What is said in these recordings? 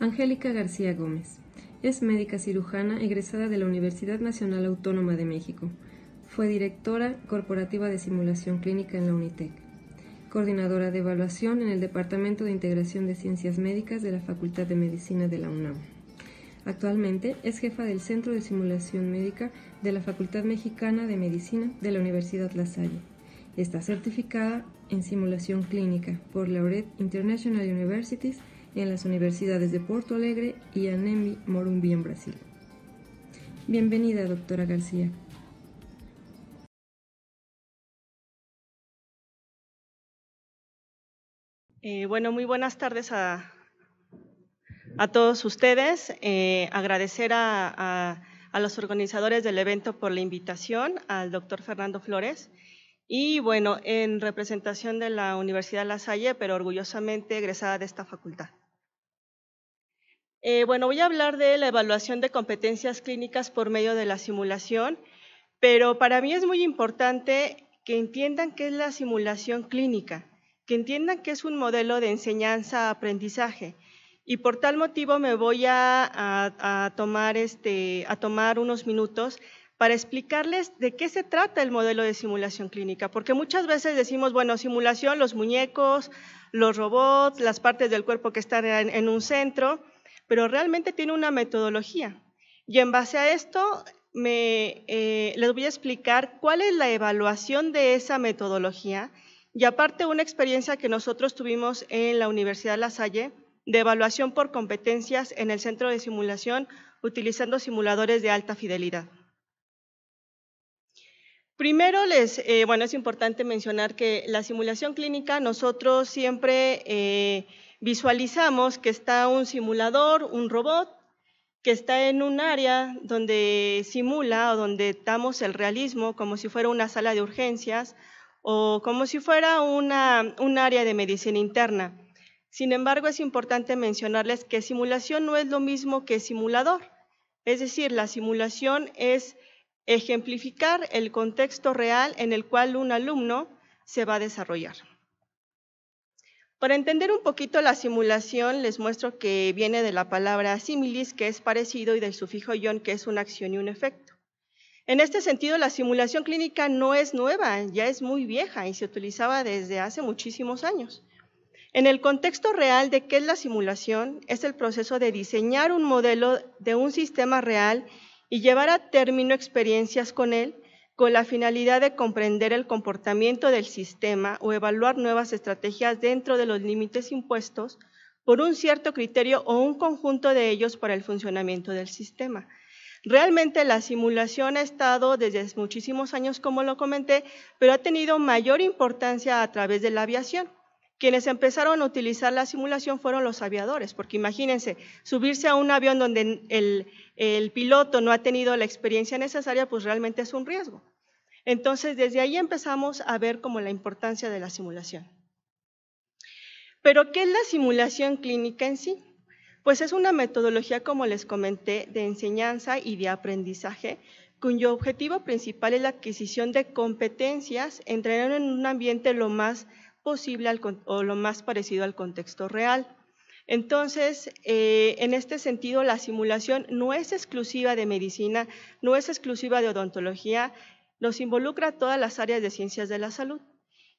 Angélica García Gómez. Es médica cirujana egresada de la Universidad Nacional Autónoma de México. Fue directora corporativa de simulación clínica en la UNITEC. Coordinadora de evaluación en el Departamento de Integración de Ciencias Médicas de la Facultad de Medicina de la UNAM. Actualmente es jefa del Centro de Simulación Médica de la Facultad Mexicana de Medicina de la Universidad La Salle. Está certificada en simulación clínica por la International Universities en las universidades de Porto Alegre y Nemi Morumbi en Brasil. Bienvenida, doctora García. Eh, bueno, muy buenas tardes a, todos ustedes. Eh, agradecer a, los organizadores del evento por la invitación, al doctor Fernando Flores. Y bueno, en representación de la Universidad La Salle, pero orgullosamente egresada de esta facultad. Eh, bueno, voy a hablar de la evaluación de competencias clínicas por medio de la simulación, pero para mí es muy importante que entiendan qué es la simulación clínica, que entiendan que es un modelo de enseñanza-aprendizaje. Y por tal motivo me voy este, a, tomar unos minutos para explicarles de qué se trata el modelo de simulación clínica, porque muchas veces decimos, bueno, simulación, los muñecos, los robots, las partes del cuerpo que están en un centro, pero realmente tiene una metodología. Y en base a esto me, eh, les voy a explicar cuál es la evaluación de esa metodología y aparte una experiencia que nosotros tuvimos en la Universidad de La Salle de evaluación por competencias en el centro de simulación utilizando simuladores de alta fidelidad. Primero, les, eh, bueno, es importante mencionar que la simulación clínica nosotros siempre eh, visualizamos que está un simulador, un robot, que está en un área donde simula o donde damos el realismo como si fuera una sala de urgencias o como si fuera un área de medicina interna. Sin embargo, es importante mencionarles que simulación no es lo mismo que simulador. Es decir, la simulación es ejemplificar el contexto real en el cual un alumno se va a desarrollar. Para entender un poquito la simulación, les muestro que viene de la palabra similis, que es parecido, y del sufijo ion, que es una acción y un efecto. En este sentido, la simulación clínica no es nueva, ya es muy vieja y se utilizaba desde hace muchísimos años. En el contexto real de qué es la simulación, es el proceso de diseñar un modelo de un sistema real y llevar a término experiencias con él con la finalidad de comprender el comportamiento del sistema o evaluar nuevas estrategias dentro de los límites impuestos por un cierto criterio o un conjunto de ellos para el funcionamiento del sistema. Realmente la simulación ha estado desde muchísimos años, como lo comenté, pero ha tenido mayor importancia a través de la aviación. Quienes empezaron a utilizar la simulación fueron los aviadores, porque imagínense, subirse a un avión donde el, piloto no ha tenido la experiencia necesaria, pues realmente es un riesgo. Entonces, desde ahí empezamos a ver como la importancia de la simulación. Pero, ¿qué es la simulación clínica en sí? Pues es una metodología, como les comenté, de enseñanza y de aprendizaje, cuyo objetivo principal es la adquisición de competencias, entrenar en un ambiente lo más posible o lo más parecido al contexto real. Entonces, eh, en este sentido, la simulación no es exclusiva de medicina, no es exclusiva de odontología, nos involucra a todas las áreas de ciencias de la salud.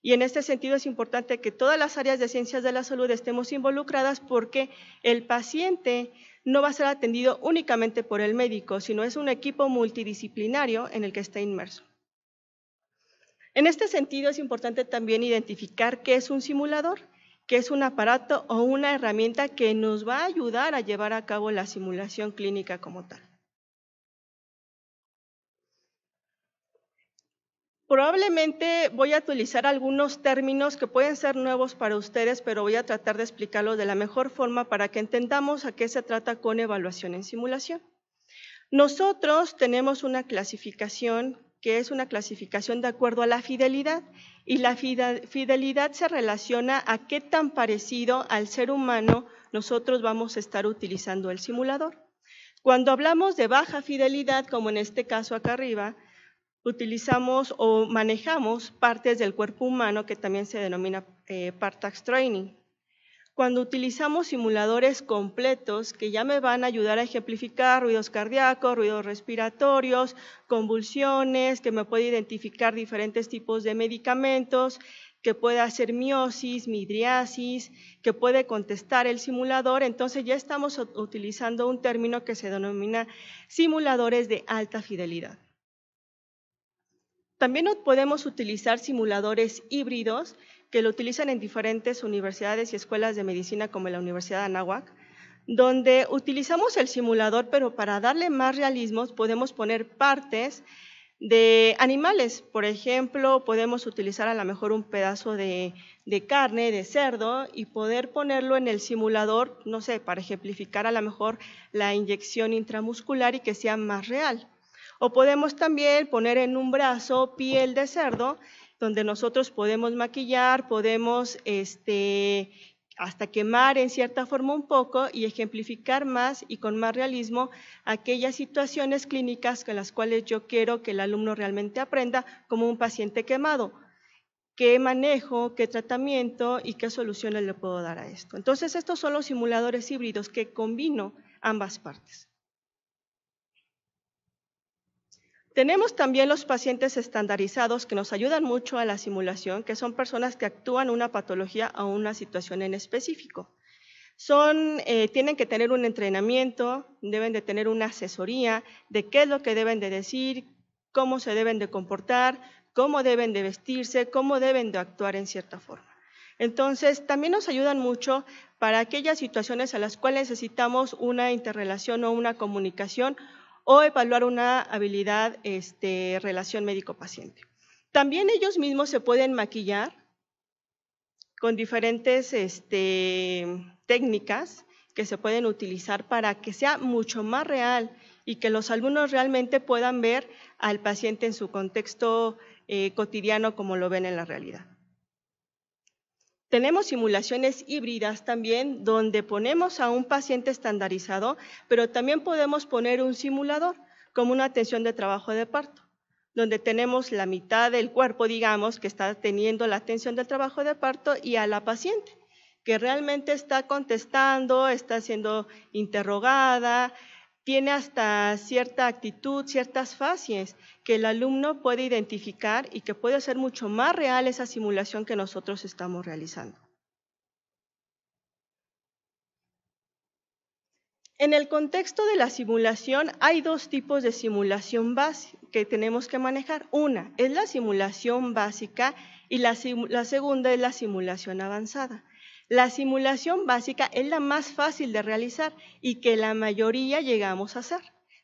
Y en este sentido es importante que todas las áreas de ciencias de la salud estemos involucradas porque el paciente no va a ser atendido únicamente por el médico, sino es un equipo multidisciplinario en el que está inmerso. En este sentido, es importante también identificar qué es un simulador, qué es un aparato o una herramienta que nos va a ayudar a llevar a cabo la simulación clínica como tal. Probablemente voy a utilizar algunos términos que pueden ser nuevos para ustedes, pero voy a tratar de explicarlo de la mejor forma para que entendamos a qué se trata con evaluación en simulación. Nosotros tenemos una clasificación que es una clasificación de acuerdo a la fidelidad, y la fidelidad se relaciona a qué tan parecido al ser humano nosotros vamos a estar utilizando el simulador. Cuando hablamos de baja fidelidad, como en este caso acá arriba, utilizamos o manejamos partes del cuerpo humano que también se denomina eh, training cuando utilizamos simuladores completos que ya me van a ayudar a ejemplificar ruidos cardíacos, ruidos respiratorios, convulsiones, que me puede identificar diferentes tipos de medicamentos, que puede hacer miosis, midriasis, que puede contestar el simulador. Entonces ya estamos utilizando un término que se denomina simuladores de alta fidelidad. También podemos utilizar simuladores híbridos que lo utilizan en diferentes universidades y escuelas de medicina como la Universidad de Anáhuac, donde utilizamos el simulador, pero para darle más realismo podemos poner partes de animales. Por ejemplo, podemos utilizar a lo mejor un pedazo de, de, carne, de cerdo, y poder ponerlo en el simulador, no sé, para ejemplificar a lo mejor la inyección intramuscular y que sea más real. O podemos también poner en un brazo piel de cerdo donde nosotros podemos maquillar, podemos este, hasta quemar en cierta forma un poco y ejemplificar más y con más realismo aquellas situaciones clínicas con las cuales yo quiero que el alumno realmente aprenda como un paciente quemado. ¿Qué manejo, qué tratamiento y qué soluciones le puedo dar a esto? Entonces, estos son los simuladores híbridos que combino ambas partes. Tenemos también los pacientes estandarizados que nos ayudan mucho a la simulación, que son personas que actúan una patología o una situación en específico. Eh, tienen que tener un entrenamiento, deben de tener una asesoría de qué es lo que deben de decir, cómo se deben de comportar, cómo deben de vestirse, cómo deben de actuar en cierta forma. Entonces, también nos ayudan mucho para aquellas situaciones a las cuales necesitamos una interrelación o una comunicación o evaluar una habilidad este, relación médico-paciente. También ellos mismos se pueden maquillar con diferentes este, técnicas que se pueden utilizar para que sea mucho más real y que los alumnos realmente puedan ver al paciente en su contexto eh, cotidiano como lo ven en la realidad. Tenemos simulaciones híbridas también donde ponemos a un paciente estandarizado, pero también podemos poner un simulador como una atención de trabajo de parto, donde tenemos la mitad del cuerpo, digamos, que está teniendo la atención del trabajo de parto y a la paciente, que realmente está contestando, está siendo interrogada, tiene hasta cierta actitud, ciertas fases que el alumno puede identificar y que puede hacer mucho más real esa simulación que nosotros estamos realizando. En el contexto de la simulación hay dos tipos de simulación básica que tenemos que manejar. Una es la simulación básica y la segunda es la simulación avanzada. La simulación básica es la más fácil de realizar y que la mayoría llegamos a hacer.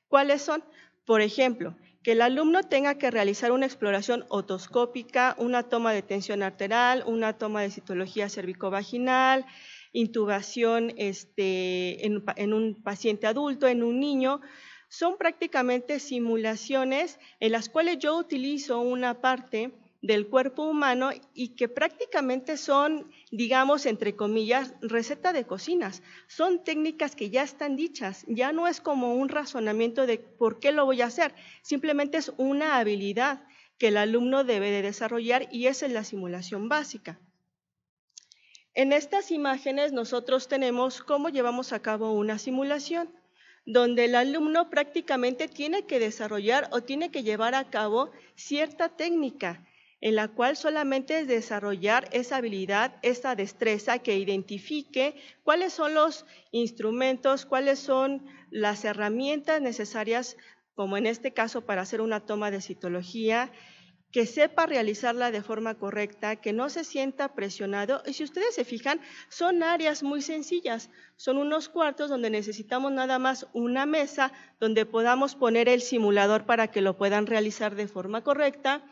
¿Cuáles son? Por ejemplo, que el alumno tenga que realizar una exploración otoscópica, una toma de tensión arterial, una toma de citología cérvico-vaginal, intubación este, en un paciente adulto, en un niño. Son prácticamente simulaciones en las cuales yo utilizo una parte del cuerpo humano y que prácticamente son, digamos, entre comillas, receta de cocinas. Son técnicas que ya están dichas, ya no es como un razonamiento de por qué lo voy a hacer, simplemente es una habilidad que el alumno debe de desarrollar y esa es la simulación básica. En estas imágenes nosotros tenemos cómo llevamos a cabo una simulación, donde el alumno prácticamente tiene que desarrollar o tiene que llevar a cabo cierta técnica en la cual solamente es desarrollar esa habilidad, esa destreza que identifique cuáles son los instrumentos, cuáles son las herramientas necesarias, como en este caso para hacer una toma de citología, que sepa realizarla de forma correcta, que no se sienta presionado. Y si ustedes se fijan, son áreas muy sencillas. Son unos cuartos donde necesitamos nada más una mesa donde podamos poner el simulador para que lo puedan realizar de forma correcta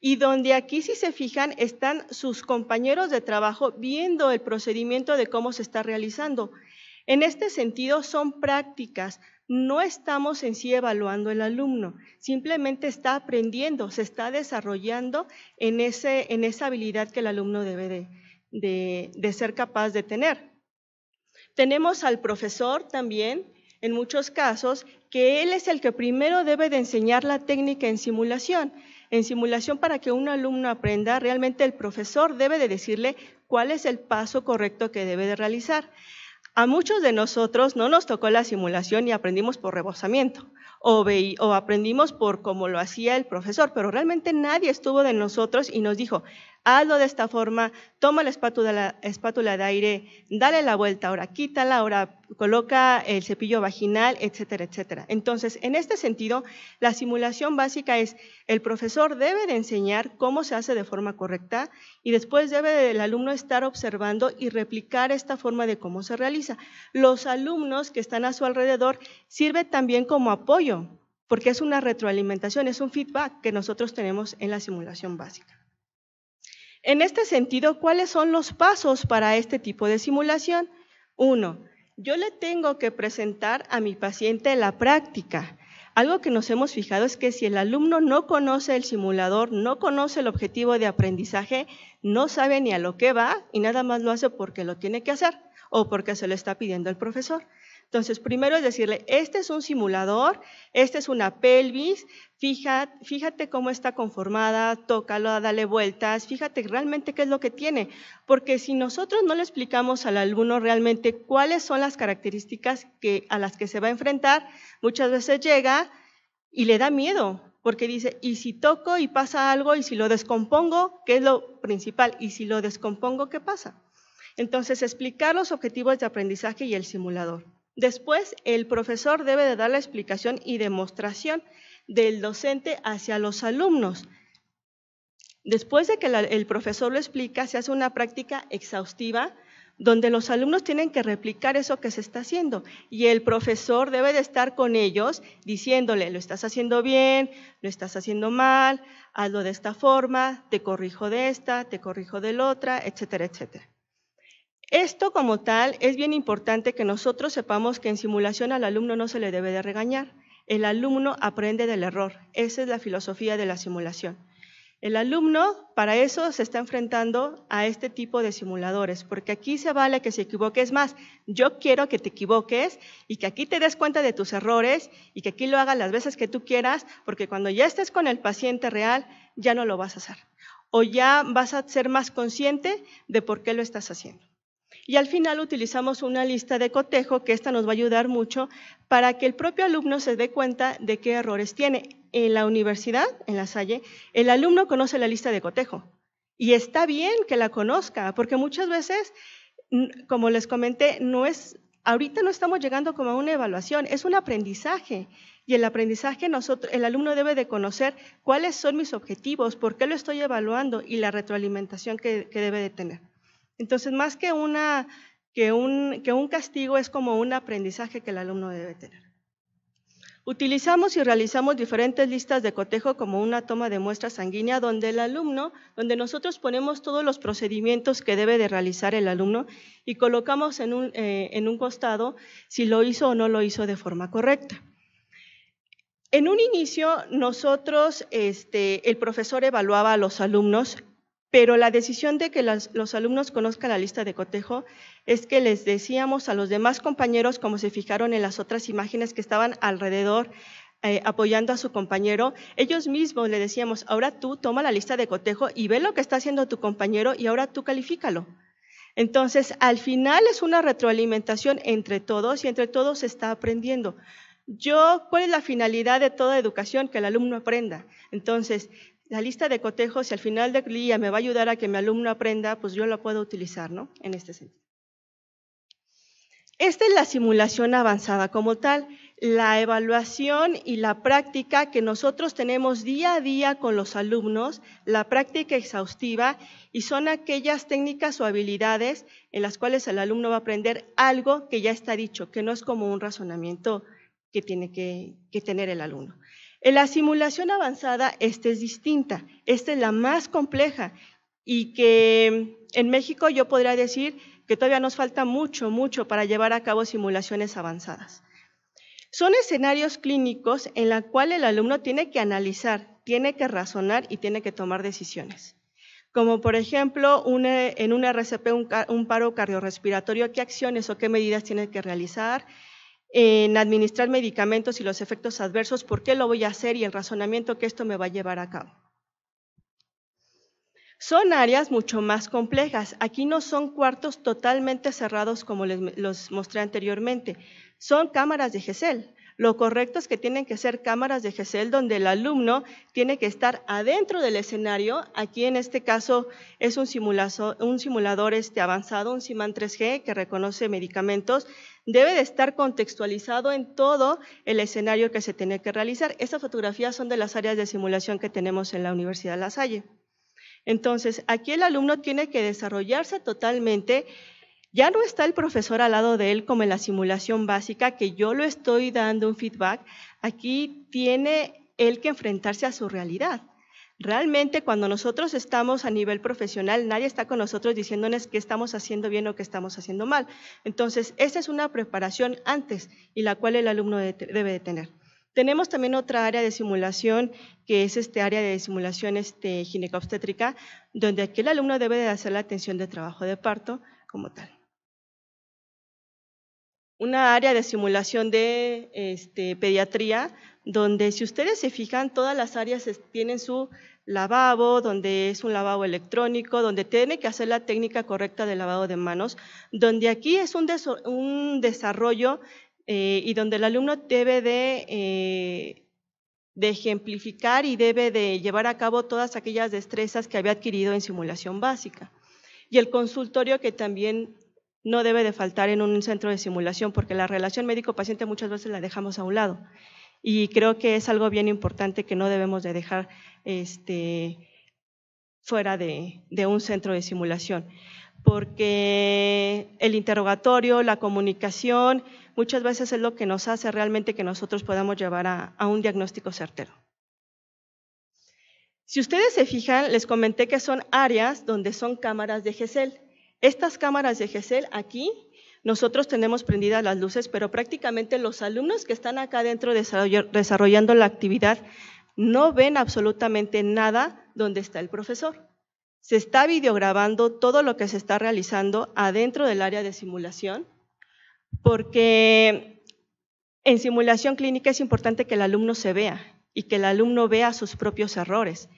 y donde aquí, si se fijan, están sus compañeros de trabajo viendo el procedimiento de cómo se está realizando. En este sentido, son prácticas, no estamos en sí evaluando al alumno, simplemente está aprendiendo, se está desarrollando en, ese, en esa habilidad que el alumno debe de ser capaz de tener. Tenemos al profesor también, en muchos casos, que él es el que primero debe de enseñar la técnica en simulación. En simulación, para que un alumno aprenda, realmente el profesor debe de decirle cuál es el paso correcto que debe de realizar. A muchos de nosotros no nos tocó la simulación y aprendimos por rebosamiento o, o aprendimos por cómo lo hacía el profesor, pero realmente nadie estuvo de nosotros y nos dijo, hazlo de esta forma, toma la espátula, de aire, dale la vuelta, ahora quítala, ahora coloca el cepillo vaginal, etcétera, etcétera. Entonces, en este sentido, la simulación básica es, el profesor debe de enseñar cómo se hace de forma correcta y después debe el alumno estar observando y replicar esta forma de cómo se realiza. Los alumnos que están a su alrededor sirven también como apoyo, porque es una retroalimentación, es un feedback que nosotros tenemos en la simulación básica. En este sentido, ¿cuáles son los pasos para este tipo de simulación? Uno, yo le tengo que presentar a mi paciente la práctica. Algo que nos hemos fijado es que si el alumno no conoce el simulador, no conoce el objetivo de aprendizaje, no sabe ni a lo que va y nada más lo hace porque lo tiene que hacer o porque se lo está pidiendo el profesor. Entonces, primero es decirle, este es un simulador, este es una pelvis, fíjate, fíjate cómo está conformada, tócalo, dale vueltas, fíjate realmente qué es lo que tiene, porque si nosotros no le explicamos al alumno realmente cuáles son las características a las que se va a enfrentar, muchas veces llega y le da miedo, porque dice, ¿y si toco y pasa algo? ¿Y si lo descompongo? ¿Qué es lo principal? ¿Y si lo descompongo, qué pasa? Entonces, explicar los objetivos de aprendizaje y el simulador. Después, el profesor debe de dar la explicación y demostración del docente hacia los alumnos. Después de que el profesor lo explica, se hace una práctica exhaustiva donde los alumnos tienen que replicar eso que se está haciendo y el profesor debe de estar con ellos diciéndole, lo estás haciendo bien, lo estás haciendo mal, hazlo de esta forma, te corrijo de esta, te corrijo de la otra, etcétera, etcétera. Esto como tal es bien importante que nosotros sepamos que en simulación al alumno no se le debe de regañar. El alumno aprende del error. Esa es la filosofía de la simulación. El alumno para eso se está enfrentando a este tipo de simuladores, porque aquí se vale que se equivoques más, yo quiero que te equivoques y que aquí te des cuenta de tus errores y que aquí lo hagas las veces que tú quieras, porque cuando ya estés con el paciente real, ya no lo vas a hacer. O ya vas a ser más consciente de por qué lo estás haciendo. Y al final utilizamos una lista de cotejo que esta nos va a ayudar mucho para que el propio alumno se dé cuenta de qué errores tiene. En la universidad, en la Salle, el alumno conoce la lista de cotejo y está bien que la conozca, porque muchas veces, como les comenté, no es ahorita no estamos llegando como a una evaluación, es un aprendizaje. Y el aprendizaje, nosotros, el alumno debe de conocer cuáles son mis objetivos, por qué lo estoy evaluando y la retroalimentación que, que debe de tener. Entonces, más que, un, castigo es como un aprendizaje que el alumno debe tener. Utilizamos y realizamos diferentes listas de cotejo como una toma de muestra sanguínea donde el alumno, donde nosotros ponemos todos los procedimientos que debe de realizar el alumno y colocamos en un, eh, costado si lo hizo o no lo hizo de forma correcta. En un inicio, nosotros, este, el profesor evaluaba a los alumnos pero la decisión de que los alumnos conozcan la lista de cotejo es que les decíamos a los demás compañeros, como se fijaron en las otras imágenes que estaban alrededor eh, apoyando a su compañero, ellos mismos le decíamos, ahora tú toma la lista de cotejo y ve lo que está haciendo tu compañero y ahora tú califícalo. Entonces, al final es una retroalimentación entre todos y entre todos se está aprendiendo. Yo, ¿cuál es la finalidad de toda educación? Que el alumno aprenda. Entonces, la lista de cotejos, si al final del día me va a ayudar a que mi alumno aprenda, pues yo la puedo utilizar, ¿no? En este sentido. Esta es la simulación avanzada como tal, la evaluación y la práctica que nosotros tenemos día a día con los alumnos, la práctica exhaustiva y son aquellas técnicas o habilidades en las cuales el alumno va a aprender algo que ya está dicho, que no es como un razonamiento que tiene que tener el alumno. En eh, la simulación avanzada, esta es distinta, esta es la más compleja y que en México yo podría decir que todavía nos falta mucho, mucho para llevar a cabo simulaciones avanzadas. Son escenarios clínicos en los cuales el alumno tiene que analizar, tiene que razonar y tiene que tomar decisiones. Como por ejemplo, eh, en un RCP, un, un paro cardiorrespiratorio, qué acciones o qué medidas tiene que realizar, en administrar medicamentos y los efectos adversos, por qué lo voy a hacer y el razonamiento que esto me va a llevar a cabo. Son áreas mucho más complejas. Aquí no son cuartos totalmente cerrados como les los mostré anteriormente. Son cámaras de GESEL. Lo correcto es que tienen que ser cámaras de GESEL donde el alumno tiene que estar adentro del escenario. Aquí en este caso es un, un simulador este avanzado, un SIMAN 3G que reconoce medicamentos debe de estar contextualizado en todo el escenario que se tiene que realizar. Estas fotografías son de las áreas de simulación que tenemos en la Universidad de La Salle. Entonces, aquí el alumno tiene que desarrollarse totalmente. Ya no está el profesor al lado de él como en la simulación básica, que yo lo estoy dando un feedback. Aquí tiene él que enfrentarse a su realidad. Realmente cuando nosotros estamos a nivel profesional, nadie está con nosotros diciéndonos qué estamos haciendo bien o qué estamos haciendo mal. Entonces, esa es una preparación antes y la cual el alumno debe de tener. Tenemos también otra área de simulación, que es este área de simulación este, gineco-obstétrica, donde aquí el alumno debe de hacer la atención de trabajo de parto como tal una área de simulación de este, pediatría, donde si ustedes se fijan, todas las áreas tienen su lavabo, donde es un lavabo electrónico, donde tiene que hacer la técnica correcta de lavado de manos, donde aquí es un, desarrollo eh, y donde el alumno debe eh, de ejemplificar y debe de llevar a cabo todas aquellas destrezas que había adquirido en simulación básica. Y el consultorio que también no debe de faltar en un centro de simulación, porque la relación médico-paciente muchas veces la dejamos a un lado y creo que es algo bien importante que no debemos de dejar este, fuera de, un centro de simulación, porque el interrogatorio, la comunicación, muchas veces es lo que nos hace realmente que nosotros podamos llevar a, a un diagnóstico certero. Si ustedes se fijan, les comenté que son áreas donde son cámaras de GESEL. Estas cámaras de GESEL aquí nosotros tenemos prendidas las luces, pero prácticamente los alumnos que están acá adentro desarrollando la actividad no ven absolutamente nada donde está el profesor. Se está videograbando todo lo que se está realizando adentro del área de simulación, porque en simulación clínica es importante que el alumno se vea y que el alumno vea sus propios errores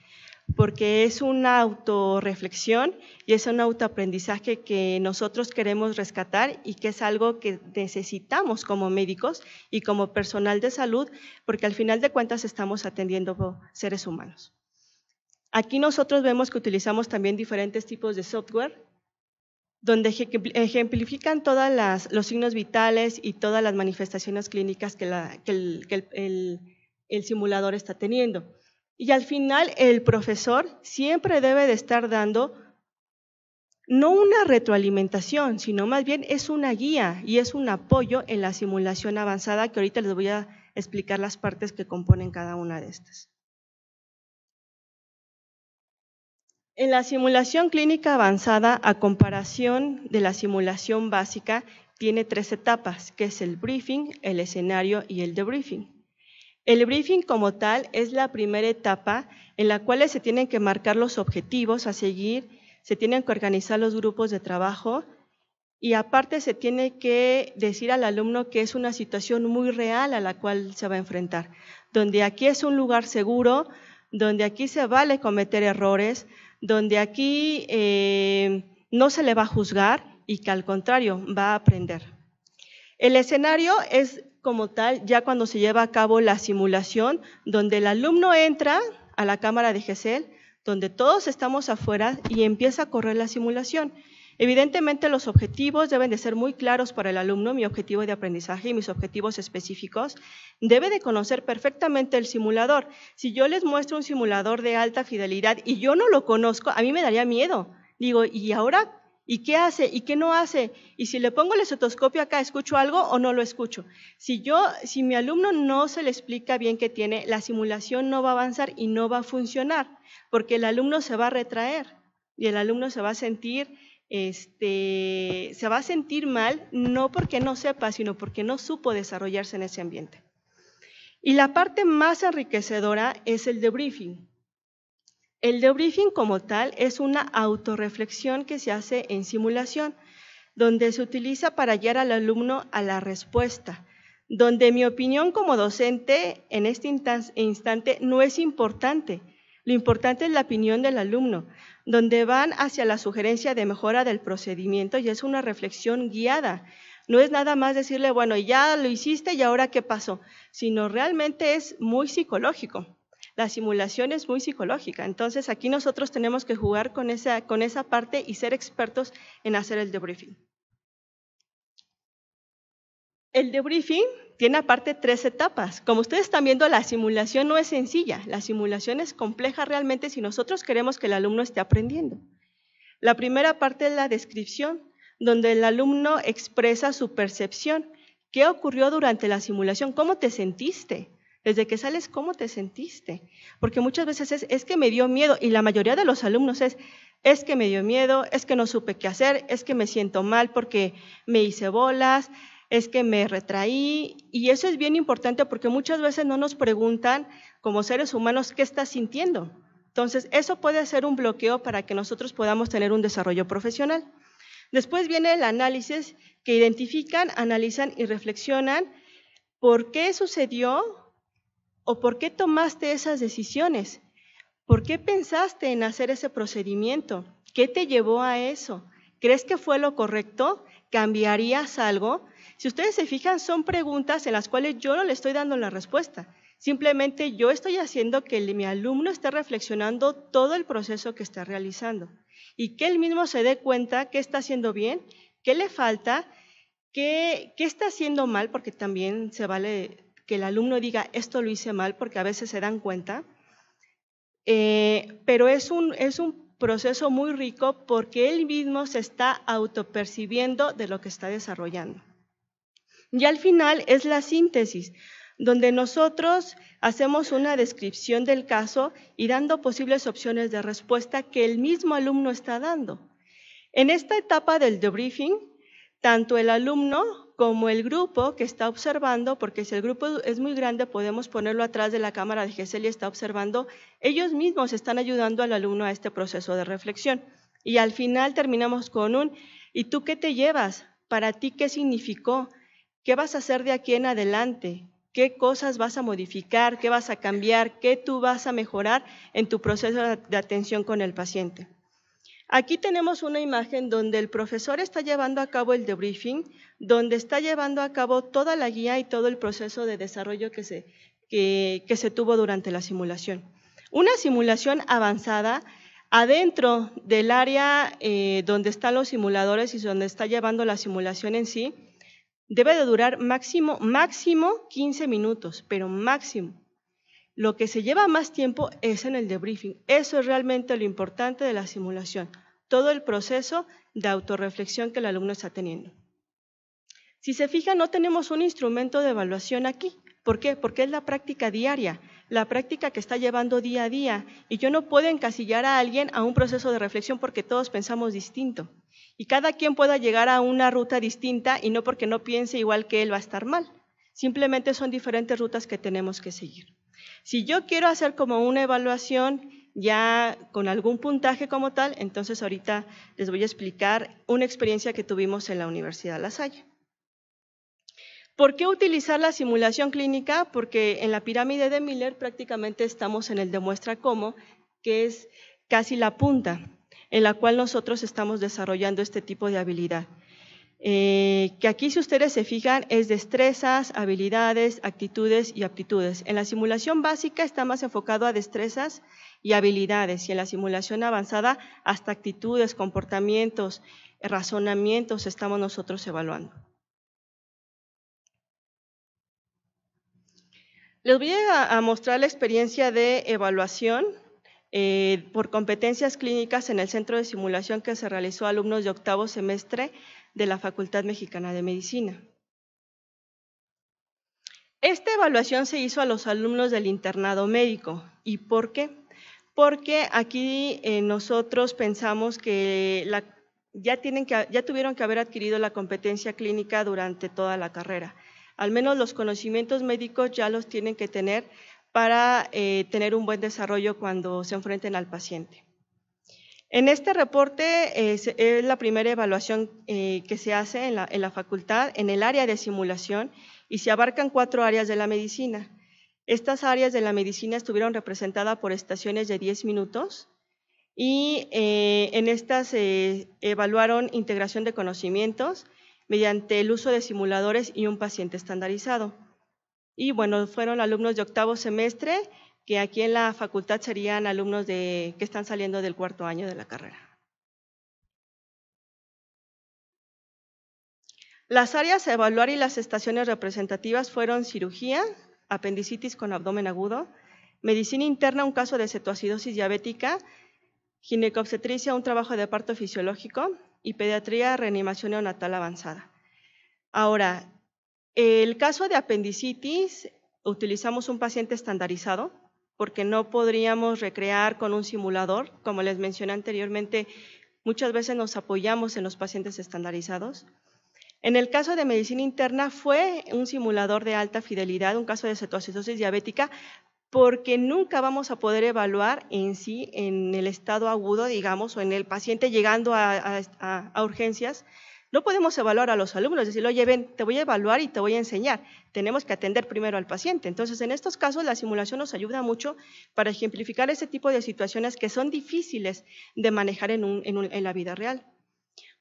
porque es una autorreflexión y es un autoaprendizaje que nosotros queremos rescatar y que es algo que necesitamos como médicos y como personal de salud, porque al final de cuentas estamos atendiendo seres humanos. Aquí nosotros vemos que utilizamos también diferentes tipos de software donde ejemplifican todos los signos vitales y todas las manifestaciones clínicas que, el simulador está teniendo. Y al final el profesor siempre debe de estar dando no una retroalimentación, sino más bien es una guía y es un apoyo en la simulación avanzada que ahorita les voy a explicar las partes que componen cada una de estas. En la simulación clínica avanzada, a comparación de la simulación básica, tiene tres etapas, que es el briefing, el escenario y el debriefing. El briefing como tal es la primera etapa en la cual se tienen que marcar los objetivos a seguir, se tienen que organizar los grupos de trabajo y aparte se tiene que decir al alumno que es una situación muy real a la cual se va a enfrentar, donde aquí es un lugar seguro, donde aquí se vale cometer errores, donde aquí eh, no se le va a juzgar y que al contrario va a aprender. El escenario es como tal ya cuando se lleva a cabo la simulación, donde el alumno entra a la cámara de GESEL, donde todos estamos afuera y empieza a correr la simulación. Evidentemente los objetivos deben de ser muy claros para el alumno, mi objetivo de aprendizaje y mis objetivos específicos. Debe de conocer perfectamente el simulador. Si yo les muestro un simulador de alta fidelidad y yo no lo conozco, a mí me daría miedo. Digo, ¿y ahora ¿Y qué hace? ¿Y qué no hace? Y si le pongo el estetoscopio acá, ¿escucho algo o no lo escucho? Si yo, si mi alumno no se le explica bien qué tiene, la simulación no va a avanzar y no va a funcionar, porque el alumno se va a retraer y el alumno se va a sentir, este, se va a sentir mal, no porque no sepa, sino porque no supo desarrollarse en ese ambiente. Y la parte más enriquecedora es el debriefing. El debriefing como tal es una autorreflexión que se hace en simulación, donde se utiliza para guiar al alumno a la respuesta, donde mi opinión como docente en este instante no es importante. Lo importante es la opinión del alumno, donde van hacia la sugerencia de mejora del procedimiento y es una reflexión guiada. No es nada más decirle, bueno, ya lo hiciste y ahora qué pasó, sino realmente es muy psicológico la simulación es muy psicológica. Entonces aquí nosotros tenemos que jugar con esa, con esa parte y ser expertos en hacer el debriefing. El debriefing tiene aparte tres etapas. Como ustedes están viendo, la simulación no es sencilla, la simulación es compleja realmente si nosotros queremos que el alumno esté aprendiendo. La primera parte es la descripción, donde el alumno expresa su percepción. ¿Qué ocurrió durante la simulación? ¿Cómo te sentiste? Desde que sales, ¿cómo te sentiste? Porque muchas veces es, que me dio miedo y la mayoría de los alumnos es, es que me dio miedo, es que no supe qué hacer, es que me siento mal porque me hice bolas, es que me retraí. Y eso es bien importante porque muchas veces no nos preguntan como seres humanos qué estás sintiendo. Entonces, eso puede ser un bloqueo para que nosotros podamos tener un desarrollo profesional. Después viene el análisis que identifican, analizan y reflexionan por qué sucedió ¿O por qué tomaste esas decisiones? ¿Por qué pensaste en hacer ese procedimiento? ¿Qué te llevó a eso? ¿Crees que fue lo correcto? ¿Cambiarías algo? Si ustedes se fijan, son preguntas en las cuales yo no le estoy dando la respuesta. Simplemente yo estoy haciendo que mi alumno esté reflexionando todo el proceso que está realizando y que él mismo se dé cuenta qué está haciendo bien, qué le falta, qué, está haciendo mal, porque también se vale el alumno diga, esto lo hice mal, porque a veces se dan cuenta. Eh, pero es un, es un proceso muy rico porque él mismo se está autopercibiendo de lo que está desarrollando. Y al final es la síntesis, donde nosotros hacemos una descripción del caso y dando posibles opciones de respuesta que el mismo alumno está dando. En esta etapa del debriefing, tanto el alumno como el grupo que está observando, porque si el grupo es muy grande podemos ponerlo atrás de la cámara de GESEL y está observando, ellos mismos están ayudando al alumno a este proceso de reflexión. Y al final terminamos con un, ¿y tú qué te llevas? ¿Para ti qué significó? ¿Qué vas a hacer de aquí en adelante? ¿Qué cosas vas a modificar? ¿Qué vas a cambiar? ¿Qué tú vas a mejorar en tu proceso de atención con el paciente? Aquí tenemos una imagen donde el profesor está llevando a cabo el debriefing, donde está llevando a cabo toda la guía y todo el proceso de desarrollo que se, que, se tuvo durante la simulación. Una simulación avanzada adentro del área eh, donde están los simuladores y donde está llevando la simulación en sí, debe de durar máximo, máximo 15 minutos, pero máximo. Lo que se lleva más tiempo es en el debriefing. Eso es realmente lo importante de la simulación, todo el proceso de autorreflexión que el alumno está teniendo. Si se fija, no tenemos un instrumento de evaluación aquí. ¿Por qué? Porque es la práctica diaria, la práctica que está llevando día a día. Y yo no puedo encasillar a alguien a un proceso de reflexión porque todos pensamos distinto. Y cada quien pueda llegar a una ruta distinta y no porque no piense igual que él va a estar mal. Simplemente son diferentes rutas que tenemos que seguir. Si yo quiero hacer como una evaluación ya con algún puntaje como tal, entonces ahorita les voy a explicar una experiencia que tuvimos en la Universidad La Salle. ¿Por qué utilizar la simulación clínica? Porque en la pirámide de Miller prácticamente estamos en el demuestra cómo, que es casi la punta en la cual nosotros estamos desarrollando este tipo de habilidad. Eh, que aquí si ustedes se fijan es destrezas, habilidades, actitudes y aptitudes. En la simulación básica está más enfocado a destrezas y habilidades y en la simulación avanzada hasta actitudes, comportamientos, razonamientos estamos nosotros evaluando. Les voy a, mostrar la experiencia de evaluación eh, por competencias clínicas en el centro de simulación que se realizó a alumnos de octavo semestre de la Facultad Mexicana de Medicina. Esta evaluación se hizo a los alumnos del internado médico. ¿Y por qué? Porque aquí eh, nosotros pensamos que, ya, tuvieron que haber adquirido la competencia clínica durante toda la carrera. Al menos los conocimientos médicos ya los tienen que tener para eh, tener un buen desarrollo cuando se enfrenten al paciente. En este reporte eh, es, la primera evaluación eh, que se hace en la, facultad en el área de simulación y se abarcan cuatro áreas de la medicina. Estas áreas de la medicina estuvieron representadas por estaciones de 10 minutos y eh, en estas se evaluaron integración de conocimientos mediante el uso de simuladores y un paciente estandarizado. Y bueno, fueron alumnos de octavo semestre que aquí en la facultad serían alumnos de, que están saliendo del cuarto año de la carrera. Las áreas a evaluar y las estaciones representativas fueron cirugía, apendicitis con abdomen agudo, medicina interna, un caso de cetoacidosis diabética, ginecobstetricia, un trabajo de parto fisiológico y pediatría, reanimación neonatal avanzada. Ahora, el caso de apendicitis, utilizamos un paciente estandarizado porque no podríamos recrear con un simulador. Como les mencioné anteriormente, muchas veces nos apoyamos en los pacientes estandarizados. En el caso de medicina interna fue un simulador de alta fidelidad, un caso de cetoacidosis diabética, porque nunca vamos a poder evaluar en sí, en el estado agudo, digamos, o en el paciente llegando a urgencias, no podemos evaluar a los alumnos, decir, oye, ven, te voy a evaluar y te voy a enseñar. Tenemos que atender primero al paciente. Entonces, en estos casos, la simulación nos ayuda mucho para ejemplificar ese tipo de situaciones que son difíciles de manejar en, en la vida real.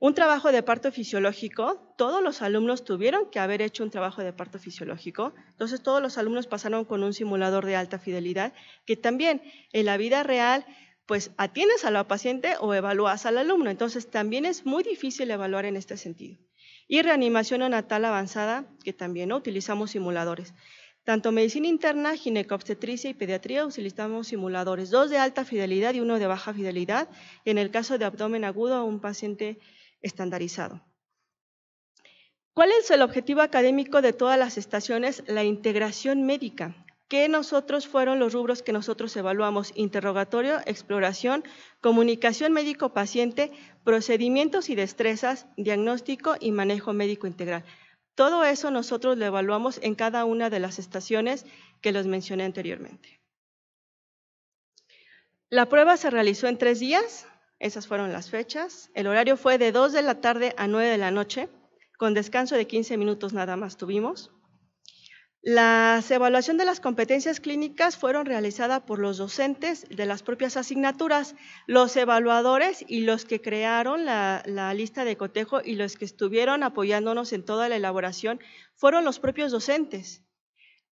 Un trabajo de parto fisiológico, todos los alumnos tuvieron que haber hecho un trabajo de parto fisiológico, entonces todos los alumnos pasaron con un simulador de alta fidelidad, que también en la vida real pues atiendes a la paciente o evalúas al alumno. Entonces también es muy difícil evaluar en este sentido. Y reanimación neonatal avanzada, que también utilizamos simuladores. Tanto medicina interna, ginecobstetricia y pediatría utilizamos simuladores, dos de alta fidelidad y uno de baja fidelidad, en el caso de abdomen agudo a un paciente estandarizado. ¿Cuál es el objetivo académico de todas las estaciones? La integración médica que nosotros fueron los rubros que nosotros evaluamos, interrogatorio, exploración, comunicación médico-paciente, procedimientos y destrezas, diagnóstico y manejo médico integral. Todo eso nosotros lo evaluamos en cada una de las estaciones que los mencioné anteriormente. La prueba se realizó en tres días, esas fueron las fechas. El horario fue de 2 de la tarde a 9 de la noche, con descanso de 15 minutos nada más tuvimos. Las evaluación de las competencias clínicas fueron realizadas por los docentes de las propias asignaturas, los evaluadores y los que crearon la, la, lista de cotejo y los que estuvieron apoyándonos en toda la elaboración fueron los propios docentes.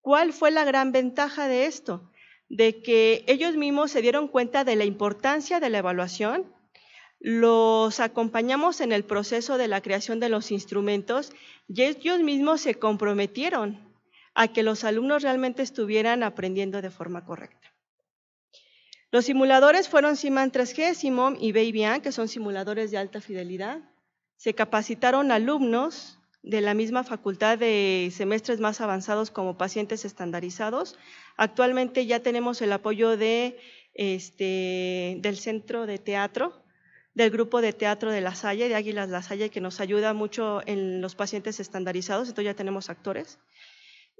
¿Cuál fue la gran ventaja de esto? De que ellos mismos se dieron cuenta de la importancia de la evaluación, los acompañamos en el proceso de la creación de los instrumentos y ellos mismos se comprometieron a que los alumnos realmente estuvieran aprendiendo de forma correcta. Los simuladores fueron Siman 3G, Simom y Babyan, que son simuladores de alta fidelidad. Se capacitaron alumnos de la misma facultad de semestres más avanzados como pacientes estandarizados. Actualmente ya tenemos el apoyo de, este, del Centro de Teatro, del grupo de teatro de La Salle, de Águilas La Salle, que nos ayuda mucho en los pacientes estandarizados, entonces ya tenemos actores.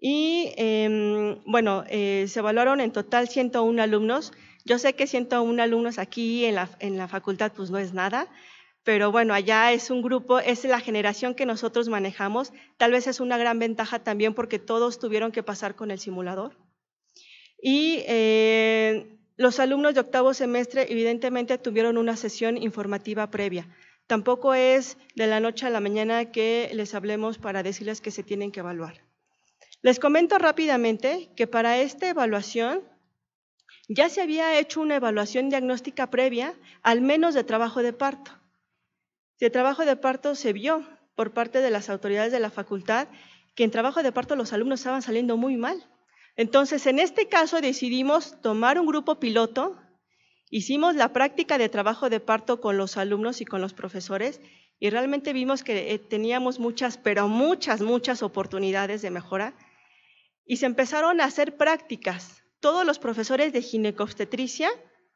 Y em, bueno, eh, se evaluaron en total 101 alumnos. Yo sé que 101 alumnos aquí en la, facultad pues no es nada, pero bueno, allá es un grupo, es la generación que nosotros manejamos. Tal vez es una gran ventaja también porque todos tuvieron que pasar con el simulador. Y eh, los alumnos de octavo semestre evidentemente tuvieron una sesión informativa previa. Tampoco es de la noche a la mañana que les hablemos para decirles que se tienen que evaluar. Les comento rápidamente que para esta evaluación ya se había hecho una evaluación diagnóstica previa, al menos de trabajo de parto. De trabajo de parto se vio por parte de las autoridades de la facultad que en trabajo de parto los alumnos estaban saliendo muy mal. Entonces, en este caso decidimos tomar un grupo piloto, hicimos la práctica de trabajo de parto con los alumnos y con los profesores y realmente vimos que eh, teníamos muchas, pero muchas, muchas oportunidades de mejora y se empezaron a hacer prácticas. Todos los profesores de ginecobstetricia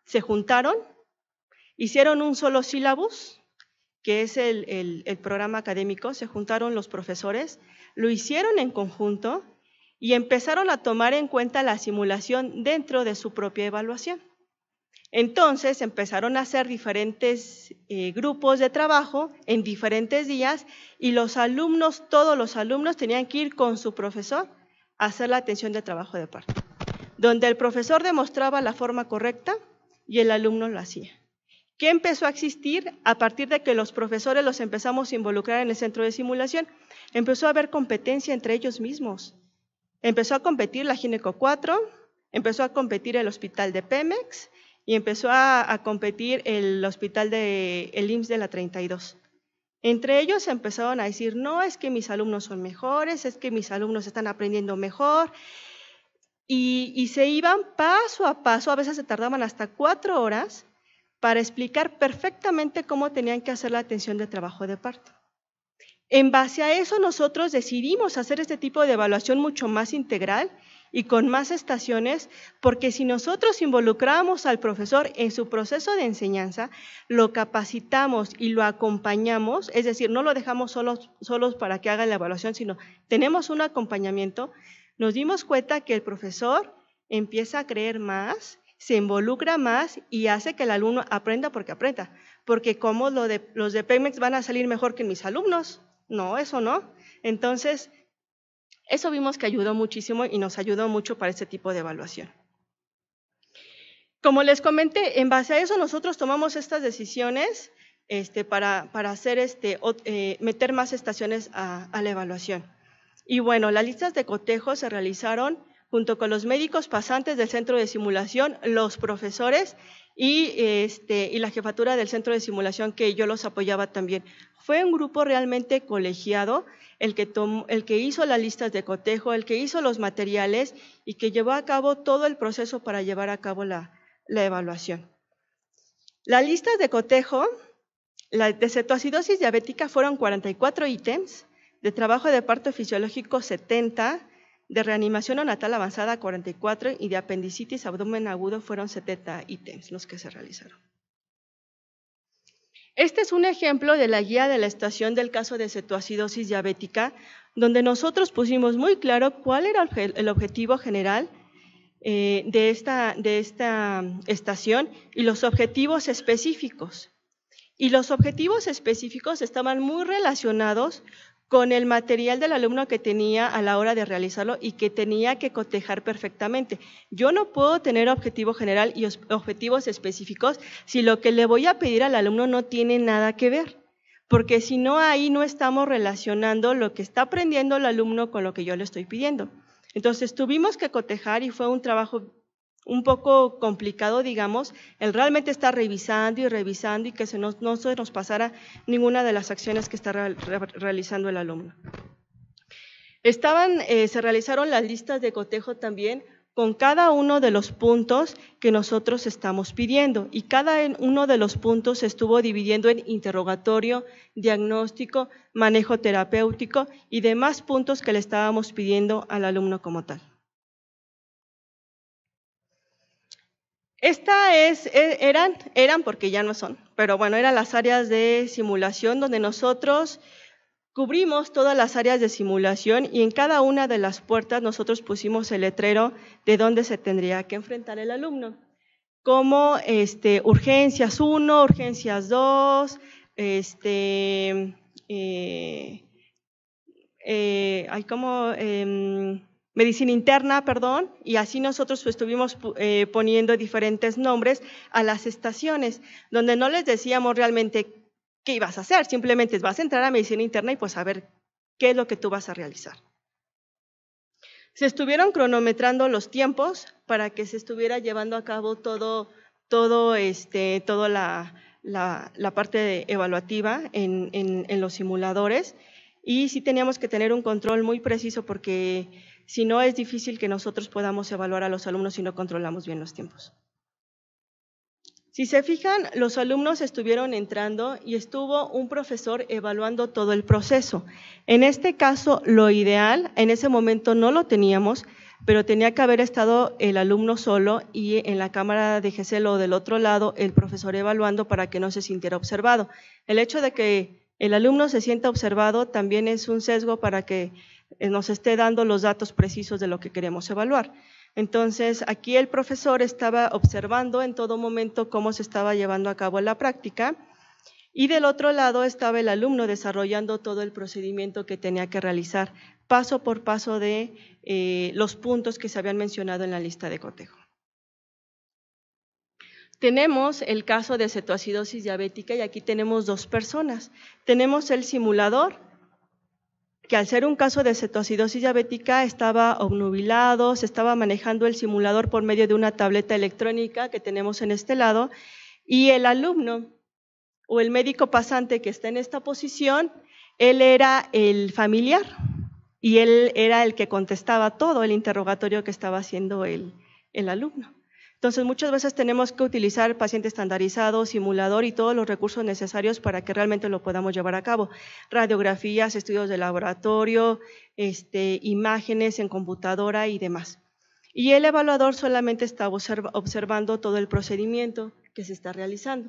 se juntaron, hicieron un solo sílabus, que es el, programa académico, se juntaron los profesores, lo hicieron en conjunto y empezaron a tomar en cuenta la simulación dentro de su propia evaluación. Entonces empezaron a hacer diferentes eh, grupos de trabajo en diferentes días y los alumnos, todos los alumnos tenían que ir con su profesor hacer la atención de trabajo de parto, donde el profesor demostraba la forma correcta y el alumno lo hacía. ¿Qué empezó a existir a partir de que los profesores los empezamos a involucrar en el centro de simulación? Empezó a haber competencia entre ellos mismos. Empezó a competir la Gineco 4, empezó a competir el hospital de Pemex y empezó a, competir el hospital de, el IMSS de la 32. Entre ellos empezaron a decir, no, es que mis alumnos son mejores, es que mis alumnos están aprendiendo mejor. Y, y, se iban paso a paso, a veces se tardaban hasta cuatro horas para explicar perfectamente cómo tenían que hacer la atención de trabajo de parto. En base a eso nosotros decidimos hacer este tipo de evaluación mucho más integral y con más estaciones, porque si nosotros involucramos al profesor en su proceso de enseñanza, lo capacitamos y lo acompañamos, es decir, no lo dejamos solos, solos para que haga la evaluación, sino tenemos un acompañamiento, nos dimos cuenta que el profesor empieza a creer más se involucra más y hace que el alumno aprenda porque aprenda. Porque cómo lo los de Pemex van a salir mejor que mis alumnos. No, eso no. Entonces, eso vimos que ayudó muchísimo y nos ayudó mucho para este tipo de evaluación. Como les comenté, en base a eso nosotros tomamos estas decisiones este, para, hacer este, eh, meter más estaciones a, a la evaluación. Y bueno, las listas de cotejo se realizaron junto con los médicos pasantes del centro de simulación, los profesores y, este, y la jefatura del centro de simulación que yo los apoyaba también. Fue un grupo realmente colegiado el que, el que hizo las listas de cotejo, el que hizo los materiales y que llevó a cabo todo el proceso para llevar a cabo la, evaluación. Las listas de cotejo la de cetoacidosis diabética fueron 44 ítems, de trabajo de parto fisiológico 70, de reanimación neonatal avanzada 44 y de apendicitis abdomen agudo fueron 70 ítems los que se realizaron. Este es un ejemplo de la guía de la estación del caso de cetoacidosis diabética, donde nosotros pusimos muy claro cuál era el objetivo general eh, de, esta, de esta estación y los objetivos específicos. Y los objetivos específicos estaban muy relacionados con el material del alumno que tenía a la hora de realizarlo y que tenía que cotejar perfectamente. Yo no puedo tener objetivo general y objetivos específicos si lo que le voy a pedir al alumno no tiene nada que ver, porque si no ahí no estamos relacionando lo que está aprendiendo el alumno con lo que yo le estoy pidiendo. Entonces tuvimos que cotejar y fue un trabajo un poco complicado, digamos, el realmente estar revisando y revisando y que no se nos pasara ninguna de las acciones que está realizando el alumno. Estaban, eh, se realizaron las listas de cotejo también con cada uno de los puntos que nosotros estamos pidiendo y cada uno de los puntos se estuvo dividiendo en interrogatorio, diagnóstico, manejo terapéutico y demás puntos que le estábamos pidiendo al alumno como tal. Esta es, e, eran, eran porque ya no son, pero bueno, eran las áreas de simulación donde nosotros cubrimos todas las áreas de simulación y en cada una de las puertas nosotros pusimos el letrero de dónde se tendría que enfrentar el alumno, como este, urgencias 1, urgencias 2, este, hay eh, eh, como... Em, medicina interna, perdón, y así nosotros pues, estuvimos eh, poniendo diferentes nombres a las estaciones, donde no les decíamos realmente qué ibas a hacer, simplemente vas a entrar a medicina interna y pues a ver qué es lo que tú vas a realizar. Se estuvieron cronometrando los tiempos para que se estuviera llevando a cabo todo, todo este, toda la, la, parte evaluativa en, en, en los simuladores y sí teníamos que tener un control muy preciso porque si no, es difícil que nosotros podamos evaluar a los alumnos si no controlamos bien los tiempos. Si se fijan, los alumnos estuvieron entrando y estuvo un profesor evaluando todo el proceso. En este caso, lo ideal, en ese momento no lo teníamos, pero tenía que haber estado el alumno solo y en la cámara de GESEL o del otro lado el profesor evaluando para que no se sintiera observado. El hecho de que el alumno se sienta observado también es un sesgo para que eh, nos esté dando los datos precisos de lo que queremos evaluar. Entonces, aquí el profesor estaba observando en todo momento cómo se estaba llevando a cabo la práctica y del otro lado estaba el alumno desarrollando todo el procedimiento que tenía que realizar, paso por paso de eh, los puntos que se habían mencionado en la lista de cotejo. Tenemos el caso de cetoacidosis diabética y aquí tenemos dos personas. Tenemos el simulador, que al ser un caso de cetoacidosis diabética estaba obnubilado, se estaba manejando el simulador por medio de una tableta electrónica que tenemos en este lado, y el alumno o el médico pasante que está en esta posición, él era el familiar y él era el que contestaba todo el interrogatorio que estaba haciendo el, el alumno. Entonces, muchas veces tenemos que utilizar paciente estandarizado, simulador y todos los recursos necesarios para que realmente lo podamos llevar a cabo. Radiografías, estudios de laboratorio, este, imágenes en computadora y demás. Y el evaluador solamente está observando todo el procedimiento que se está realizando.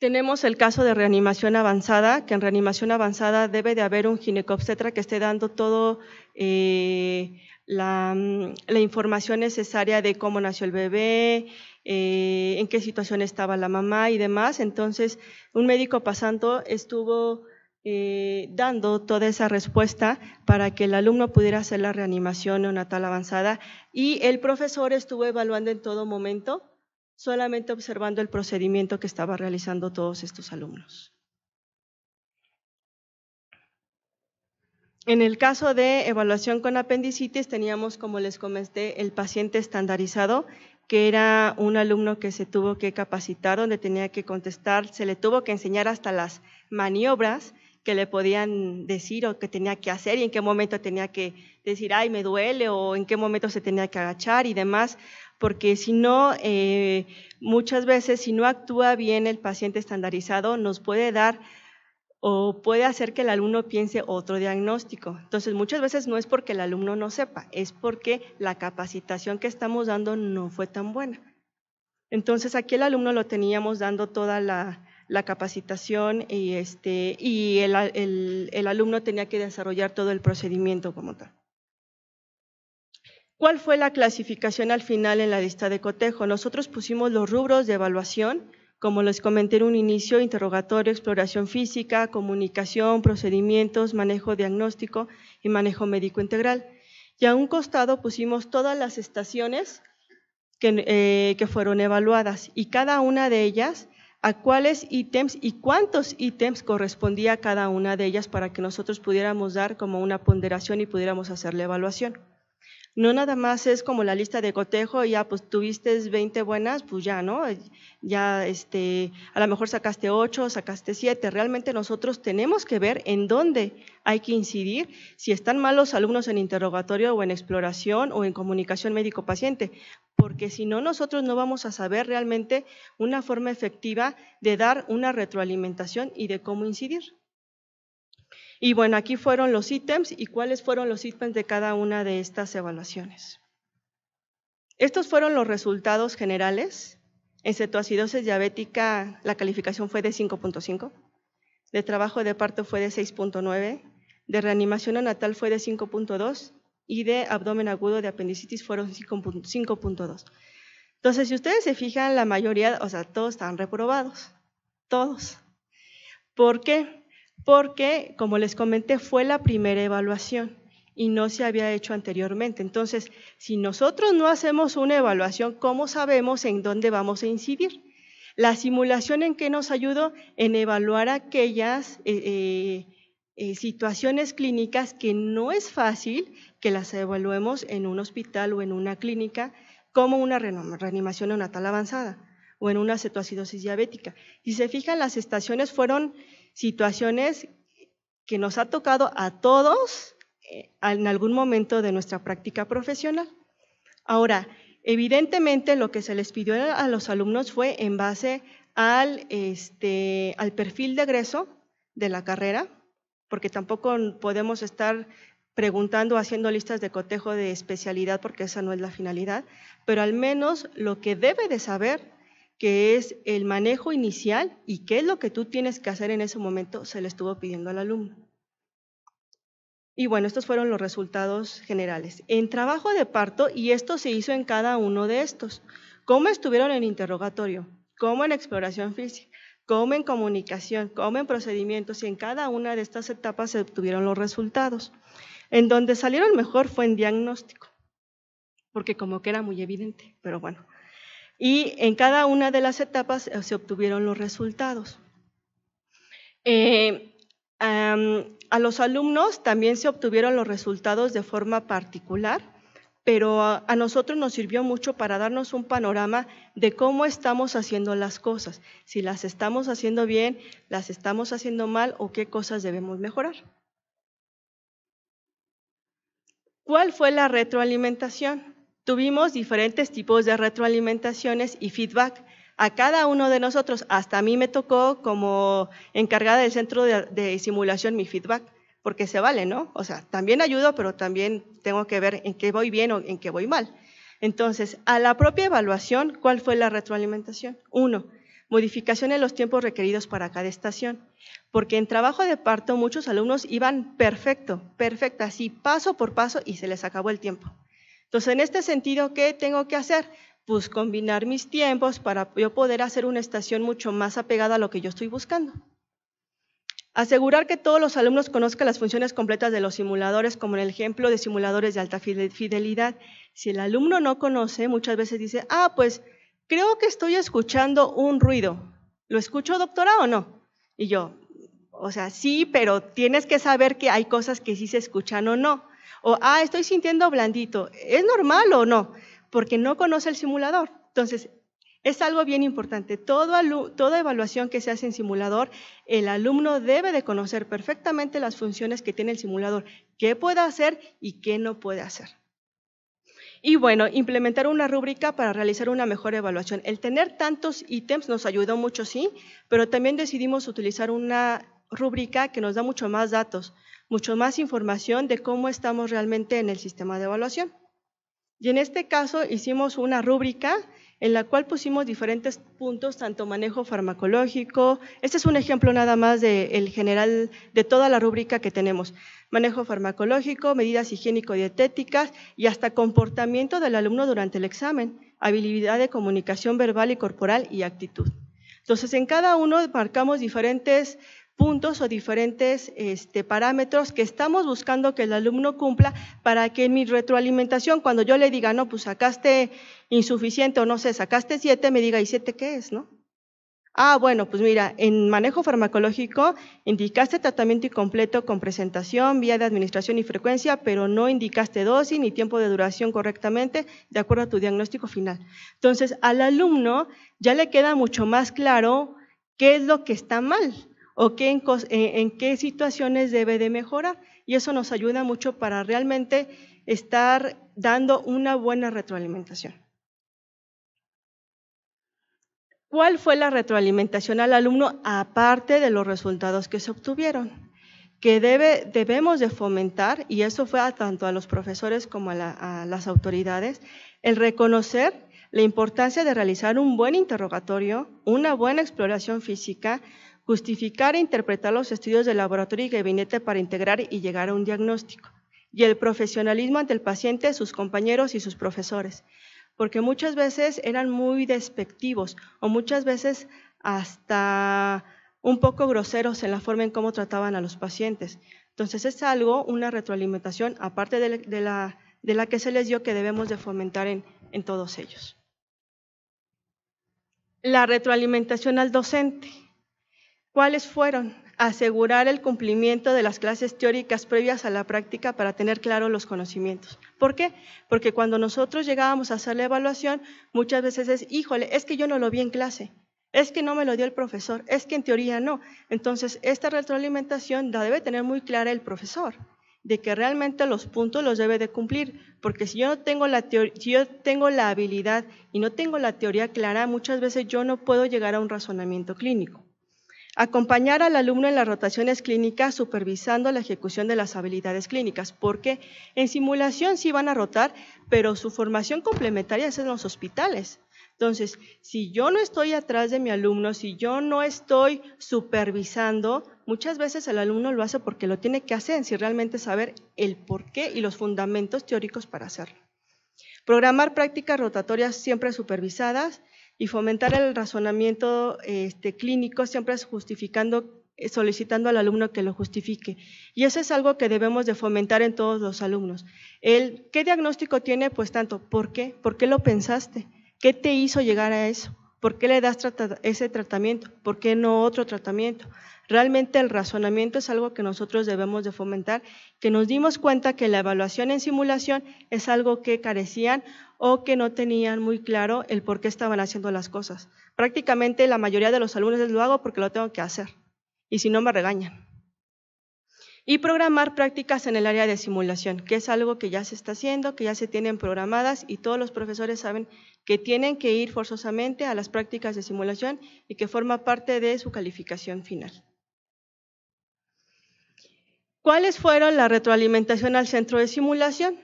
Tenemos el caso de reanimación avanzada, que en reanimación avanzada debe de haber un ginecobstetra que esté dando todo eh, Mm, la, información necesaria de cómo nació el bebé, eh, en qué situación estaba la mamá y demás. Entonces, un médico pasando estuvo eh, dando toda esa respuesta para que el alumno pudiera hacer la reanimación neonatal avanzada y el profesor estuvo evaluando en todo momento, solamente observando el procedimiento que estaba realizando todos estos alumnos. En el caso de evaluación con apendicitis teníamos, como les comenté, el paciente estandarizado, que era un alumno que se tuvo que capacitar, donde tenía que contestar, se le tuvo que enseñar hasta las maniobras que le podían decir o que tenía que hacer y en qué momento tenía que decir, ay, me duele o en qué momento se tenía que agachar y demás, porque si no, eh, muchas veces si no actúa bien el paciente estandarizado, nos puede dar o puede hacer que el alumno piense otro diagnóstico. Entonces, muchas veces no es porque el alumno no sepa, es porque la capacitación que estamos dando no fue tan buena. Entonces, aquí el alumno lo teníamos dando toda la, capacitación y, este, y el alumno tenía que desarrollar todo el procedimiento como tal. ¿Cuál fue la clasificación al final en la lista de cotejo? Nosotros pusimos los rubros de evaluación, como les comenté en un inicio, interrogatorio, exploración física, comunicación, procedimientos, manejo diagnóstico y manejo médico integral. Y a un costado pusimos todas las estaciones que, eh, fueron evaluadas y cada una de ellas a cuáles ítems y cuántos ítems correspondía cada una de ellas para que nosotros pudiéramos dar como una ponderación y pudiéramos hacer la evaluación. No nada más es como la lista de cotejo, ya pues tuviste 20 buenas, pues ya, ¿no? Ya este, a lo mejor sacaste 8, sacaste 7. Realmente nosotros tenemos que ver en dónde hay que incidir, si están malos alumnos en interrogatorio o en exploración o en comunicación médico-paciente, porque si no, nosotros no vamos a saber realmente una forma efectiva de dar una retroalimentación y de cómo incidir. Y bueno, aquí fueron los ítems y cuáles fueron los ítems de cada una de estas evaluaciones. Estos fueron los resultados generales. En cetoacidosis diabética la calificación fue de 5.5, de trabajo de parto fue de 6.9, de reanimación natal fue de 5.2 y de abdomen agudo de apendicitis fueron 5.2. Entonces, si ustedes se fijan, la mayoría, o sea, todos están reprobados, todos. ¿Por qué? porque, como les comenté, fue la primera evaluación y no se había hecho anteriormente. Entonces, si nosotros no hacemos una evaluación, ¿cómo sabemos en dónde vamos a incidir? La simulación en que nos ayudó en evaluar aquellas eh, eh, eh, situaciones clínicas que no es fácil que las evaluemos en un hospital o en una clínica como una reanimación neonatal avanzada o en una cetoacidosis diabética. Si se fijan, las estaciones fueron situaciones que nos ha tocado a todos eh, en algún momento de nuestra práctica profesional. Ahora, evidentemente lo que se les pidió a los alumnos fue en base al, este, al perfil de egreso de la carrera, porque tampoco podemos estar preguntando, haciendo listas de cotejo de especialidad, porque esa no es la finalidad, pero al menos lo que debe de saber que es el manejo inicial y qué es lo que tú tienes que hacer en ese momento, se le estuvo pidiendo al alumno. Y bueno, estos fueron los resultados generales. En trabajo de parto, y esto se hizo en cada uno de estos, cómo estuvieron en interrogatorio, cómo en exploración física, cómo en comunicación, cómo en procedimientos, y en cada una de estas etapas se obtuvieron los resultados. En donde salieron mejor fue en diagnóstico, porque como que era muy evidente, pero bueno y en cada una de las etapas eh, se obtuvieron los resultados. Eh, a los alumnos también se obtuvieron los resultados de forma particular, pero a, nosotros nos sirvió mucho para darnos un panorama de cómo estamos haciendo las cosas, si las estamos haciendo bien, las estamos haciendo mal o qué cosas debemos mejorar. ¿Cuál fue la retroalimentación? Tuvimos diferentes tipos de retroalimentaciones y feedback a cada uno de nosotros. Hasta a mí me tocó como encargada del centro de, simulación mi feedback, porque se vale, ¿no? O sea, también ayudo, pero también tengo que ver en qué voy bien o en qué voy mal. Entonces, a la propia evaluación, ¿cuál fue la retroalimentación? Uno, modificación en los tiempos requeridos para cada estación. Porque en trabajo de parto muchos alumnos iban perfecto, perfecto, así paso por paso y se les acabó el tiempo. Entonces, en este sentido, ¿qué tengo que hacer? Pues combinar mis tiempos para yo poder hacer una estación mucho más apegada a lo que yo estoy buscando. Asegurar que todos los alumnos conozcan las funciones completas de los simuladores, como en el ejemplo de simuladores de alta fidelidad. Si el alumno no conoce, muchas veces dice, ah, pues creo que estoy escuchando un ruido. ¿Lo escucho, doctora, o no? Y yo, o sea, sí, pero tienes que saber que hay cosas que sí se escuchan o no. O, ah, estoy sintiendo blandito. ¿Es normal o no? Porque no conoce el simulador. Entonces, es algo bien importante. toda evaluación que se hace en simulador, el alumno debe de conocer perfectamente las funciones que tiene el simulador, qué puede hacer y qué no puede hacer. Y bueno, implementar una rúbrica para realizar una mejor evaluación. El tener tantos ítems nos ayudó mucho, sí, pero también decidimos utilizar una rúbrica que nos da mucho más datos mucho más información de cómo estamos realmente en el sistema de evaluación. Y en este caso hicimos una rúbrica en la cual pusimos diferentes puntos, tanto manejo farmacológico, este es un ejemplo nada más del general de toda la rúbrica que tenemos, manejo farmacológico, medidas higiénico-dietéticas y hasta comportamiento del alumno durante el examen, habilidad de comunicación verbal y corporal y actitud. Entonces, en cada uno marcamos diferentes puntos o diferentes este, parámetros que estamos buscando que el alumno cumpla para que en mi retroalimentación, cuando yo le diga, no, pues sacaste insuficiente o no sé, sacaste siete, me diga, ¿y siete qué es, no? Ah, bueno, pues mira, en manejo farmacológico indicaste tratamiento incompleto con presentación, vía de administración y frecuencia, pero no indicaste dosis ni tiempo de duración correctamente de acuerdo a tu diagnóstico final. Entonces, al alumno ya le queda mucho más claro qué es lo que está mal o qué en, qué situaciones debe de mejorar. Y eso nos ayuda mucho para realmente estar dando una buena retroalimentación. ¿Cuál fue la retroalimentación al alumno aparte de los resultados que se obtuvieron? Que debemos de fomentar, y eso fue a tanto a los profesores como a las autoridades, el reconocer la importancia de realizar un buen interrogatorio, una buena exploración física, justificar e interpretar los estudios de laboratorio y gabinete para integrar y llegar a un diagnóstico, y el profesionalismo ante el paciente, sus compañeros y sus profesores, porque muchas veces eran muy despectivos o muchas veces hasta un poco groseros en la forma en cómo trataban a los pacientes. Entonces es algo, una retroalimentación, aparte de la, que se les dio, que debemos de fomentar en todos ellos. La retroalimentación al docente. ¿Cuáles fueron? Asegurar el cumplimiento de las clases teóricas previas a la práctica para tener claros los conocimientos. ¿Por qué? Porque cuando nosotros llegábamos a hacer la evaluación, muchas veces es, híjole, es que yo no lo vi en clase, es que no me lo dio el profesor, es que en teoría no. Entonces, esta retroalimentación la debe tener muy clara el profesor de que realmente los puntos los debe de cumplir, porque si yo no tengo la si yo tengo la habilidad y no tengo la teoría clara, muchas veces yo no puedo llegar a un razonamiento clínico. Acompañar al alumno en las rotaciones clínicas supervisando la ejecución de las habilidades clínicas, porque en simulación sí van a rotar, pero su formación complementaria es en los hospitales. Entonces, si yo no estoy atrás de mi alumno, si yo no estoy supervisando, muchas veces el alumno lo hace porque lo tiene que hacer, sin realmente saber el porqué y los fundamentos teóricos para hacerlo. Programar prácticas rotatorias siempre supervisadas, y fomentar el razonamiento este, clínico, siempre es justificando, eh, solicitando al alumno que lo justifique. Y eso es algo que debemos de fomentar en todos los alumnos. El, ¿Qué diagnóstico tiene? Pues tanto, ¿por qué? ¿Por qué lo pensaste? ¿Qué te hizo llegar a eso? ¿Por qué le das ese tratamiento? ¿Por qué no otro tratamiento? Realmente el razonamiento es algo que nosotros debemos de fomentar, que nos dimos cuenta que la evaluación en simulación es algo que carecían o que no tenían muy claro el por qué estaban haciendo las cosas. Prácticamente la mayoría de los alumnos lo hago porque lo tengo que hacer y si no me regañan. Y programar prácticas en el área de simulación, que es algo que ya se está haciendo, que ya se tienen programadas y todos los profesores saben que tienen que ir forzosamente a las prácticas de simulación y que forma parte de su calificación final. ¿Cuáles fueron la retroalimentación al centro de simulación?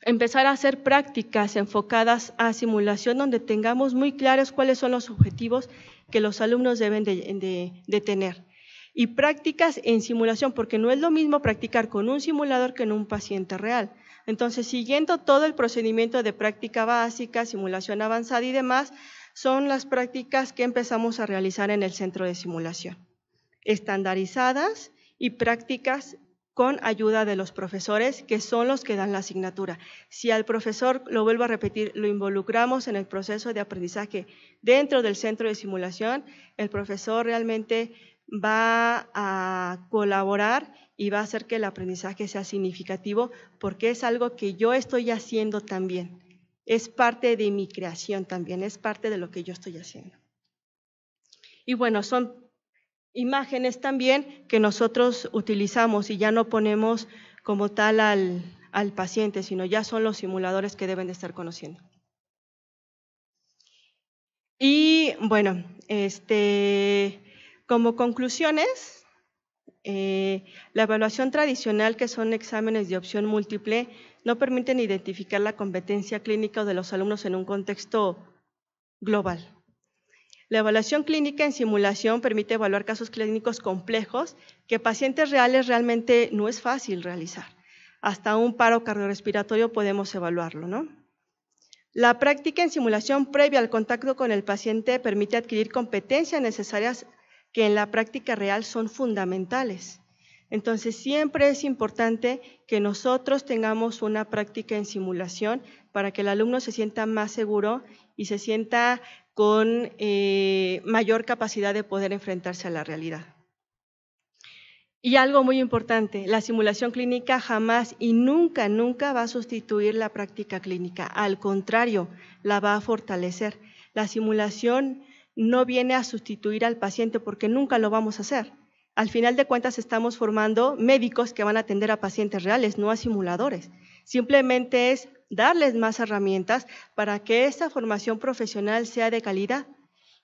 Empezar a hacer prácticas enfocadas a simulación donde tengamos muy claros cuáles son los objetivos que los alumnos deben de, tener. Y prácticas en simulación, porque no es lo mismo practicar con un simulador que en un paciente real. Entonces, siguiendo todo el procedimiento de práctica básica, simulación avanzada y demás, son las prácticas que empezamos a realizar en el centro de simulación. Estandarizadas y prácticas con ayuda de los profesores, que son los que dan la asignatura. Si al profesor, lo vuelvo a repetir, lo involucramos en el proceso de aprendizaje dentro del centro de simulación, el profesor realmente va a colaborar y va a hacer que el aprendizaje sea significativo porque es algo que yo estoy haciendo también. Es parte de mi creación también, es parte de lo que yo estoy haciendo. Y bueno, son imágenes también que nosotros utilizamos y ya no ponemos como tal al, paciente, sino ya son los simuladores que deben de estar conociendo. Y bueno, este, como conclusiones, eh, la evaluación tradicional, que son exámenes de opción múltiple, no permiten identificar la competencia clínica de los alumnos en un contexto global. La evaluación clínica en simulación permite evaluar casos clínicos complejos que pacientes reales realmente no es fácil realizar. Hasta un paro cardiorrespiratorio podemos evaluarlo, ¿no? La práctica en simulación previa al contacto con el paciente permite adquirir competencias necesarias que en la práctica real son fundamentales. Entonces, siempre es importante que nosotros tengamos una práctica en simulación para que el alumno se sienta más seguro y se sienta con eh, mayor capacidad de poder enfrentarse a la realidad. Y algo muy importante, la simulación clínica jamás y nunca, nunca va a sustituir la práctica clínica. Al contrario, la va a fortalecer. La simulación no viene a sustituir al paciente porque nunca lo vamos a hacer. Al final de cuentas estamos formando médicos que van a atender a pacientes reales, no a simuladores. Simplemente es darles más herramientas para que esta formación profesional sea de calidad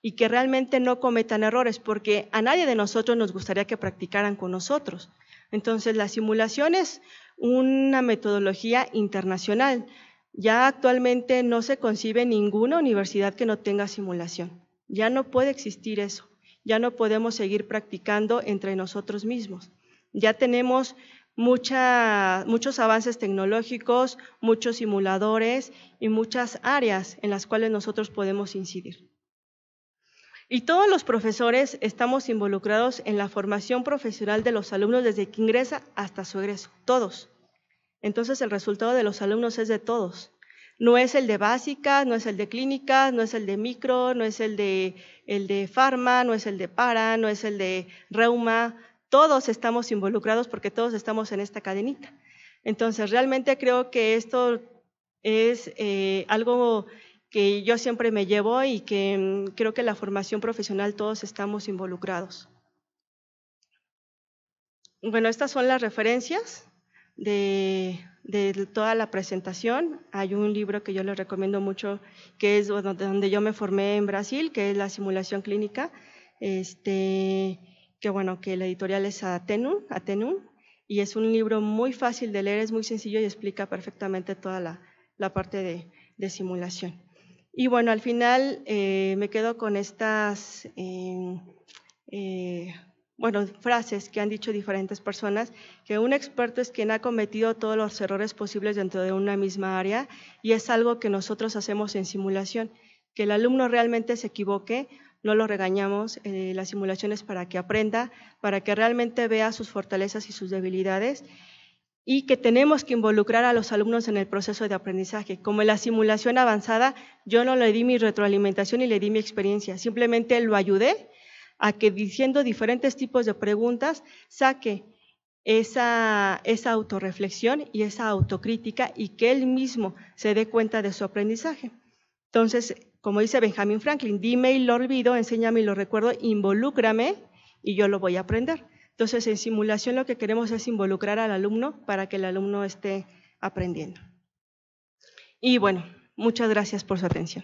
y que realmente no cometan errores, porque a nadie de nosotros nos gustaría que practicaran con nosotros. Entonces, la simulación es una metodología internacional. Ya actualmente no se concibe ninguna universidad que no tenga simulación. Ya no puede existir eso. Ya no podemos seguir practicando entre nosotros mismos. Ya tenemos muchos avances tecnológicos, muchos simuladores y muchas áreas en las cuales nosotros podemos incidir. Y todos los profesores estamos involucrados en la formación profesional de los alumnos desde que ingresa hasta su egreso, todos. Entonces el resultado de los alumnos es de todos. No es el de básica, no es el de clínica, no es el de micro, no es el de el de farma, no es el de para, no es el de reuma, todos estamos involucrados porque todos estamos en esta cadenita. Entonces, realmente creo que esto es eh, algo que yo siempre me llevo y que mm, creo que la formación profesional todos estamos involucrados. Bueno, estas son las referencias de, toda la presentación. Hay un libro que yo les recomiendo mucho, que es donde, donde yo me formé en Brasil, que es la simulación clínica. Este, que bueno, que la editorial es Atenum, Atenú y es un libro muy fácil de leer, es muy sencillo y explica perfectamente toda la, parte de, de, simulación. Y bueno, al final eh, me quedo con estas em, eh, bueno, frases que han dicho diferentes personas, que un experto es quien ha cometido todos los errores posibles dentro de una misma área y es algo que nosotros hacemos en simulación, que el alumno realmente se equivoque no lo regañamos, eh, las simulaciones para que aprenda, para que realmente vea sus fortalezas y sus debilidades y que tenemos que involucrar a los alumnos en el proceso de aprendizaje. Como en la simulación avanzada, yo no le di mi retroalimentación y le di mi experiencia, simplemente lo ayudé a que diciendo diferentes tipos de preguntas saque esa, esa autorreflexión y esa autocrítica y que él mismo se dé cuenta de su aprendizaje. Entonces, como dice Benjamin Franklin, dime y lo olvido, enséñame y lo recuerdo, involúcrame y yo lo voy a aprender. Entonces, en simulación lo que queremos es involucrar al alumno para que el alumno esté aprendiendo. Y bueno, muchas gracias por su atención.